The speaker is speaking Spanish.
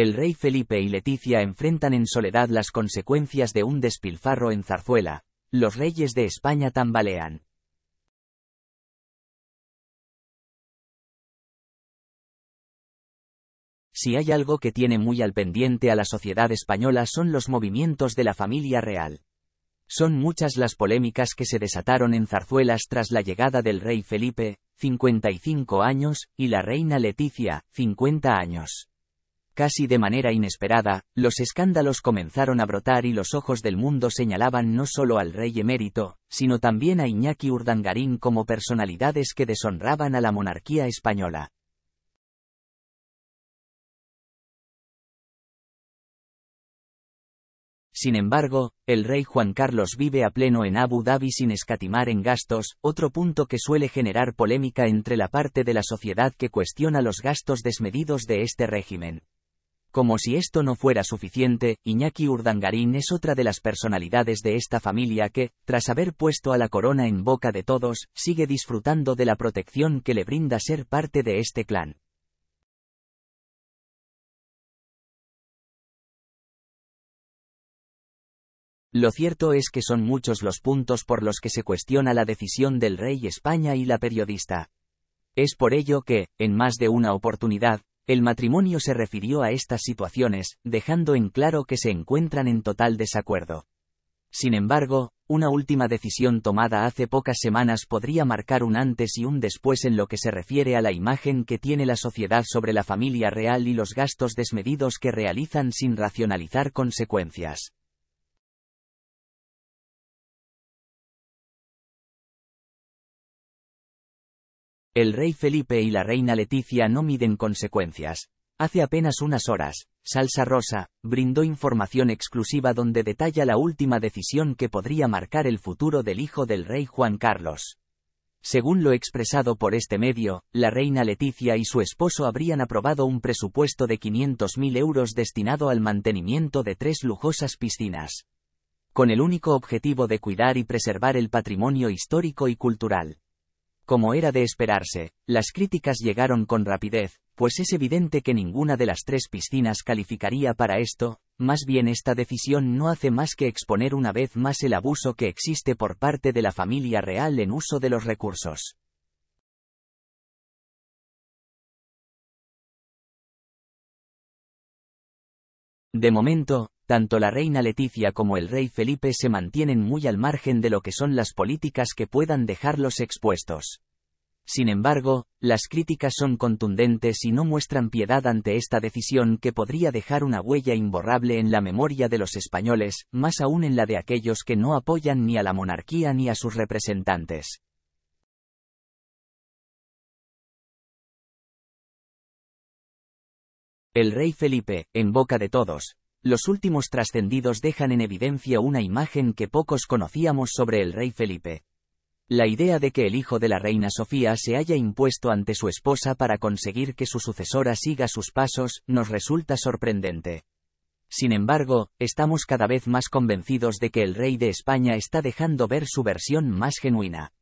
El rey Felipe y Leticia enfrentan en soledad las consecuencias de un despilfarro en Zarzuela. Los reyes de España tambalean. Si hay algo que tiene muy al pendiente a la sociedad española son los movimientos de la familia real. Son muchas las polémicas que se desataron en zarzuelas tras la llegada del rey Felipe, 55 años, y la reina Leticia, 50 años. Casi de manera inesperada, los escándalos comenzaron a brotar y los ojos del mundo señalaban no solo al rey emérito, sino también a Iñaki Urdangarín como personalidades que deshonraban a la monarquía española. Sin embargo, el rey Juan Carlos vive a pleno en Abu Dhabi sin escatimar en gastos, otro punto que suele generar polémica entre la parte de la sociedad que cuestiona los gastos desmedidos de este régimen. Como si esto no fuera suficiente, Iñaki Urdangarín es otra de las personalidades de esta familia que, tras haber puesto a la corona en boca de todos, sigue disfrutando de la protección que le brinda ser parte de este clan. Lo cierto es que son muchos los puntos por los que se cuestiona la decisión del rey España y la periodista. Es por ello que, en más de una oportunidad, el matrimonio se refirió a estas situaciones, dejando en claro que se encuentran en total desacuerdo. Sin embargo, una última decisión tomada hace pocas semanas podría marcar un antes y un después en lo que se refiere a la imagen que tiene la sociedad sobre la familia real y los gastos desmedidos que realizan sin racionalizar consecuencias. El rey Felipe y la reina Leticia no miden consecuencias. Hace apenas unas horas, Salsa Rosa, brindó información exclusiva donde detalla la última decisión que podría marcar el futuro del hijo del rey Juan Carlos. Según lo expresado por este medio, la reina Leticia y su esposo habrían aprobado un presupuesto de 500.000 euros destinado al mantenimiento de tres lujosas piscinas. Con el único objetivo de cuidar y preservar el patrimonio histórico y cultural. Como era de esperarse, las críticas llegaron con rapidez, pues es evidente que ninguna de las tres piscinas calificaría para esto, más bien esta decisión no hace más que exponer una vez más el abuso que existe por parte de la familia real en uso de los recursos. De momento, tanto la reina Leticia como el rey Felipe se mantienen muy al margen de lo que son las políticas que puedan dejarlos expuestos. Sin embargo, las críticas son contundentes y no muestran piedad ante esta decisión que podría dejar una huella imborrable en la memoria de los españoles, más aún en la de aquellos que no apoyan ni a la monarquía ni a sus representantes. El rey Felipe, en boca de todos, los últimos trascendidos dejan en evidencia una imagen que pocos conocíamos sobre el rey Felipe. La idea de que el hijo de la reina Sofía se haya impuesto ante su esposa para conseguir que su sucesora siga sus pasos, nos resulta sorprendente. Sin embargo, estamos cada vez más convencidos de que el rey de España está dejando ver su versión más genuina.